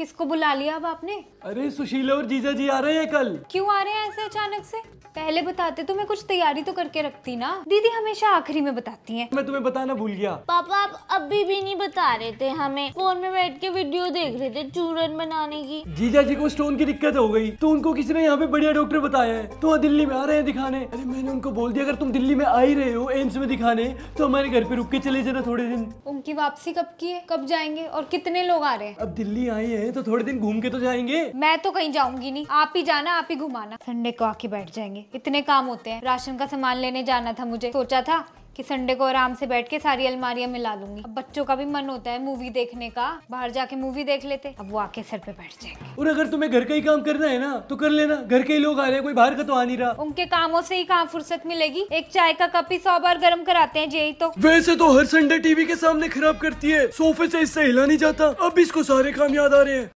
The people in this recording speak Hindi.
किसको बुला लिया अब आपने अरे सुशील और जीजा जी आ रहे हैं कल क्यों आ रहे हैं ऐसे अचानक से पहले बताते तो मैं कुछ तैयारी तो करके रखती ना दीदी हमेशा आखिरी में बताती हैं मैं तुम्हें बताना भूल गया पापा आप अभी भी नहीं बता रहे थे हमें फोन में बैठ के वीडियो देख रहे थे चूरन बनाने की जीजा जी को स्टोन की दिक्कत हो गई तो उनको किसी ने यहाँ पे बढ़िया डॉक्टर बताया है तो दिल्ली में आ रहे हैं दिखाने अरे मैंने उनको बोल दिया अगर तुम दिल्ली में आ ही रहे हो एम्स में दिखाने तो हमारे घर पे रुक के चले जाना थोड़े दिन उनकी वापसी कब की है कब जाएंगे और कितने लोग आ रहे हैं अब दिल्ली आए हैं हैं तो थोड़े दिन घूम के तो जाएंगे मैं तो कहीं जाऊंगी नहीं आप ही जाना आप ही घुमाना संडे को आके बैठ जाएंगे इतने काम होते हैं राशन का सामान लेने जाना था मुझे सोचा था कि संडे को आराम से बैठ के सारी अलमारियां मिला दूंगी अब बच्चों का भी मन होता है मूवी देखने का बाहर जाके मूवी देख लेते अब वो आके सर पे बैठ जाएंगे और अगर तुम्हें घर का ही काम करना है ना तो कर लेना घर के ही लोग आ रहे हैं कोई बाहर का तो आ नहीं रहा उनके कामों से ही कहाँ फुर्सत मिलेगी एक चाय का कप ही सौ बार गर्म कराते हैं यही तो वैसे तो हर संडे टीवी के सामने खराब करती है सोफे से इससे हिला नहीं जाता अब इसको सारे काम याद आ रहे हैं